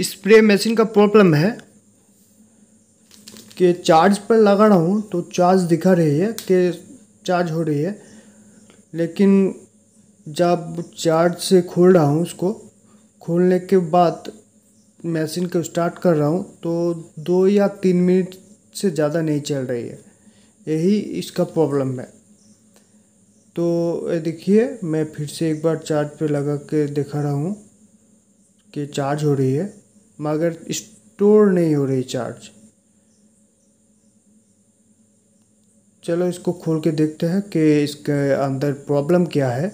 spray machine का problem है कि चार्ज पर लगा रहा हूँ तो चार्ज दिखा रही है कि चार्ज हो रही है लेकिन जब चार्ज से खोल रहा हूँ उसको खोलने के बाद मशीन को स्टार्ट कर रहा हूँ तो दो या तीन मिनट से ज़्यादा नहीं चल रही है यही इसका प्रॉब्लम है तो देखिए मैं फिर से एक बार चार्ज पे लगा के दिखा रहा हूँ कि चार्ज हो रही है मगर स्टोर नहीं हो रही चार्ज चलो इसको खोल के देखते हैं कि इसके अंदर प्रॉब्लम क्या है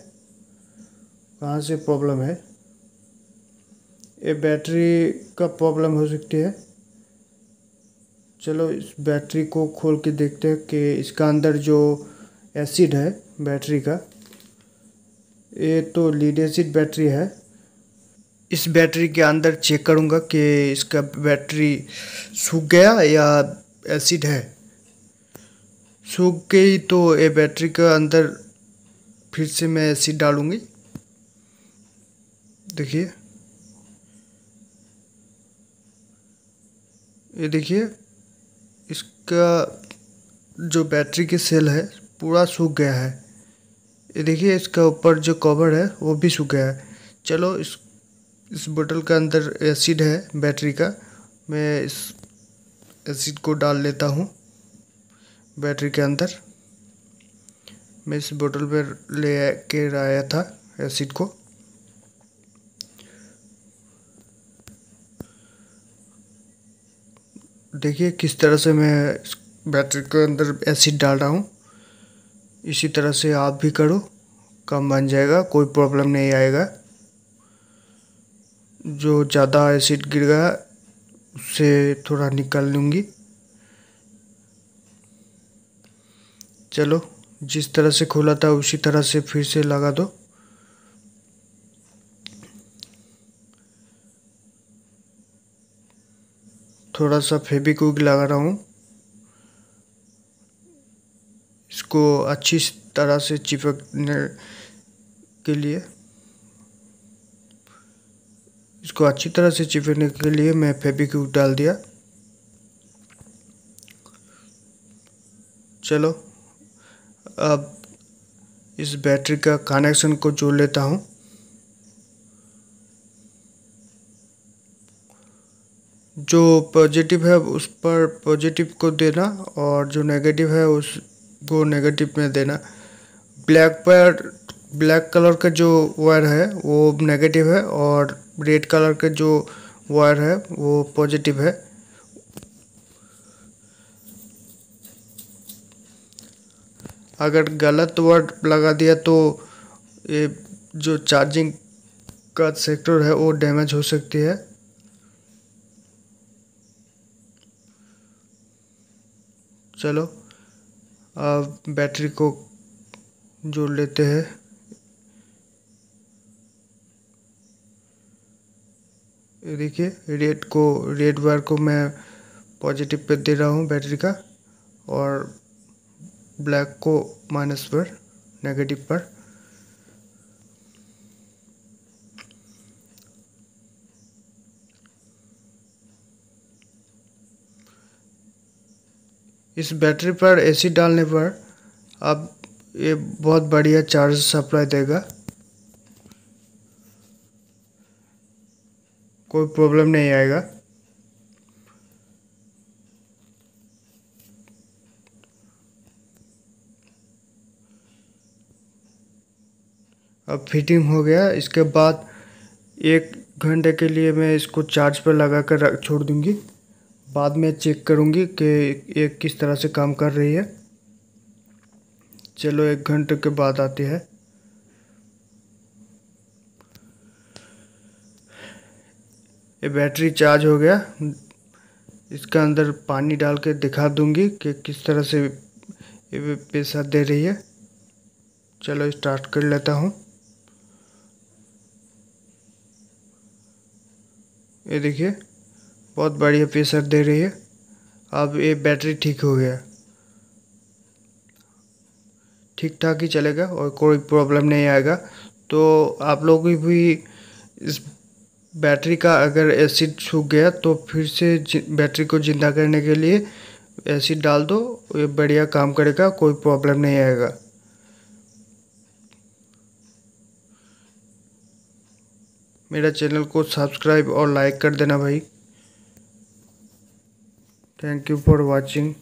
कहाँ से प्रॉब्लम है ये बैटरी का प्रॉब्लम हो सकती है चलो इस बैटरी को खोल के देखते हैं कि इसका अंदर जो एसिड है बैटरी का ये तो लीड एसिड बैटरी है इस बैटरी के अंदर चेक करूँगा कि इसका बैटरी सूख गया या एसिड है सूख गई तो ये बैटरी के अंदर फिर से मैं एसिड डालूँगी देखिए ये देखिए इसका जो बैटरी की सेल है पूरा सूख गया है ये देखिए इसका ऊपर जो कवर है वो भी सूख गया है चलो इस इस बोतल के अंदर एसिड है बैटरी का मैं इस एसिड को डाल लेता हूँ बैटरी के अंदर मैं इस बोतल पर ले के आया था एसिड को देखिए किस तरह से मैं बैटरी के अंदर एसिड डाल रहा हूँ इसी तरह से आप भी करो कम बन जाएगा कोई प्रॉब्लम नहीं आएगा जो ज़्यादा एसिड गिर गया उसे थोड़ा निकाल लूँगी चलो जिस तरह से खोला था उसी तरह से फिर से लगा दो थोड़ा सा फेबिक्विक लगा रहा हूँ इसको अच्छी तरह से चिपकने के लिए इसको अच्छी तरह से चिपकने के लिए मैं फेविक्विक डाल दिया चलो अब इस बैटरी का कनेक्शन को जोड़ लेता हूँ जो पॉजिटिव है उस पर पॉजिटिव को देना और जो नेगेटिव है उस को नेगेटिव में देना ब्लैक पर ब्लैक कलर का जो वायर है वो नेगेटिव है और रेड कलर के जो वायर है वो पॉजिटिव है अगर गलत वर्ड लगा दिया तो ये जो चार्जिंग का सेक्टर है वो डैमेज हो सकती है चलो अब बैटरी को जोड़ लेते हैं देखिए रेड को रेड बार को मैं पॉजिटिव पे दे रहा हूँ बैटरी का और ब्लैक को माइनस पर नेगेटिव पर इस बैटरी पर एसी डालने पर अब ये बहुत बढ़िया चार्ज सप्लाई देगा कोई प्रॉब्लम नहीं आएगा अब फिटिंग हो गया इसके बाद एक घंटे के लिए मैं इसको चार्ज पर लगा कर रख छोड़ दूँगी बाद में चेक करूँगी कि ये किस तरह से काम कर रही है चलो एक घंटे के बाद आती है ये बैटरी चार्ज हो गया इसका अंदर पानी डाल के दिखा दूंगी कि किस तरह से ये पैसा दे रही है चलो स्टार्ट कर लेता हूँ ये देखिए बहुत बढ़िया प्रेशर दे रही है अब ये बैटरी ठीक हो गया ठीक ठाक ही चलेगा और कोई प्रॉब्लम नहीं आएगा तो आप लोग भी इस बैटरी का अगर एसिड सूख गया तो फिर से बैटरी को ज़िंदा करने के लिए एसिड डाल दो ये बढ़िया काम करेगा कोई प्रॉब्लम नहीं आएगा मेरा चैनल को सब्सक्राइब और लाइक कर देना भाई thank you for watching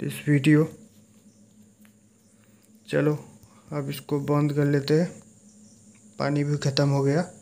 this video चलो अब इसको बंद कर लेते हैं पानी भी ख़त्म हो गया